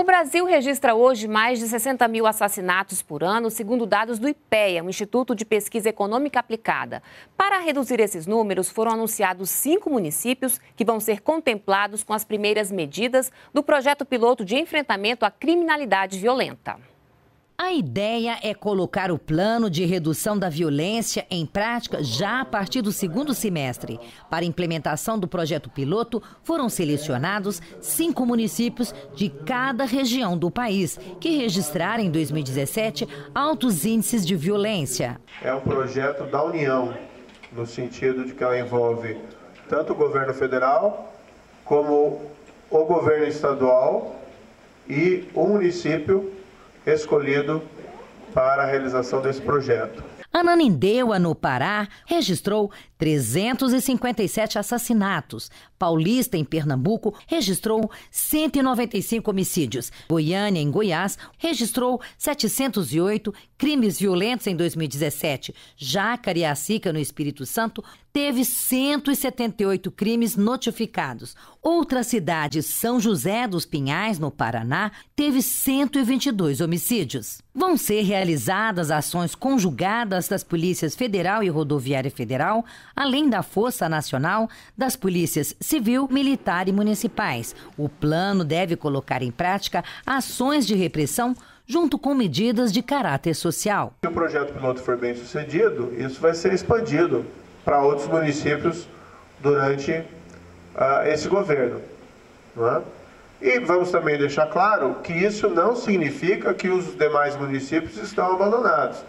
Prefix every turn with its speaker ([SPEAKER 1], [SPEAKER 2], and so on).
[SPEAKER 1] O Brasil registra hoje mais de 60 mil assassinatos por ano, segundo dados do IPEA, o Instituto de Pesquisa Econômica Aplicada. Para reduzir esses números, foram anunciados cinco municípios que vão ser contemplados com as primeiras medidas do projeto piloto de enfrentamento à criminalidade violenta.
[SPEAKER 2] A ideia é colocar o plano de redução da violência em prática já a partir do segundo semestre. Para implementação do projeto piloto, foram selecionados cinco municípios de cada região do país, que registraram em 2017 altos índices de violência.
[SPEAKER 3] É um projeto da União, no sentido de que ela envolve tanto o governo federal como o governo estadual e o município escolhido para a realização desse projeto.
[SPEAKER 2] Ananindeua, no Pará, registrou 357 assassinatos. Paulista, em Pernambuco, registrou 195 homicídios. Goiânia, em Goiás, registrou 708 crimes violentos em 2017. Jacareacica no Espírito Santo, teve 178 crimes notificados. Outra cidade, São José dos Pinhais, no Paraná, teve 122 homicídios. Vão ser realizadas ações conjugadas das Polícias Federal e Rodoviária Federal, além da Força Nacional, das Polícias Civil, Militar e Municipais. O plano deve colocar em prática ações de repressão junto com medidas de caráter social.
[SPEAKER 3] Se o projeto piloto for bem sucedido, isso vai ser expandido para outros municípios durante uh, esse governo. É? E vamos também deixar claro que isso não significa que os demais municípios estão abandonados.